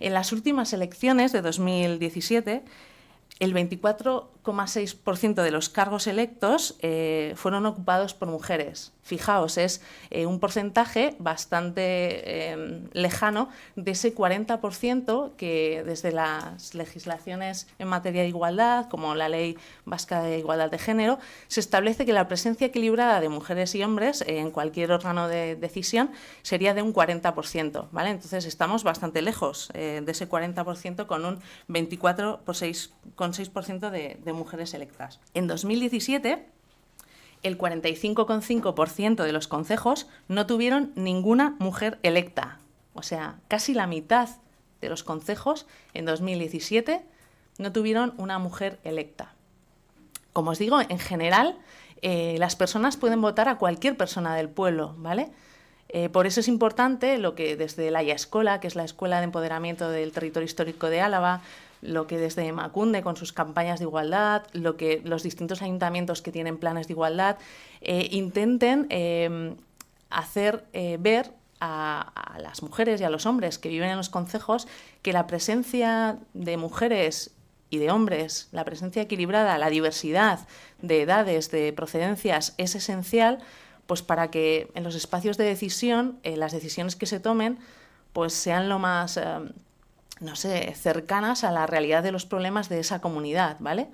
En las últimas elecciones de 2017, el 24 6% de los cargos electos eh, fueron ocupados por mujeres. Fijaos, es eh, un porcentaje bastante eh, lejano de ese 40% que desde las legislaciones en materia de igualdad, como la Ley Vasca de Igualdad de Género, se establece que la presencia equilibrada de mujeres y hombres en cualquier órgano de decisión sería de un 40%. ¿vale? Entonces estamos bastante lejos de ese 40% con un 24,6% de, de mujeres electas. En 2017, el 45,5% de los concejos no tuvieron ninguna mujer electa. O sea, casi la mitad de los concejos en 2017 no tuvieron una mujer electa. Como os digo, en general, eh, las personas pueden votar a cualquier persona del pueblo, ¿vale? Eh, por eso es importante lo que desde la Escola, que es la Escuela de Empoderamiento del Territorio Histórico de Álava, lo que desde Macunde con sus campañas de igualdad, lo que los distintos ayuntamientos que tienen planes de igualdad eh, intenten em, hacer eh, ver a, las mujeres y a los hombres que viven en los concejos que la presencia de mujeres y de hombres, la presencia equilibrada, la diversidad de edades, de procedencias es esencial, pues para que en los espacios de decisión eh, las decisiones que se tomen pues sean lo más em, no sé, cercanas a la realidad de los problemas de esa comunidad, ¿vale?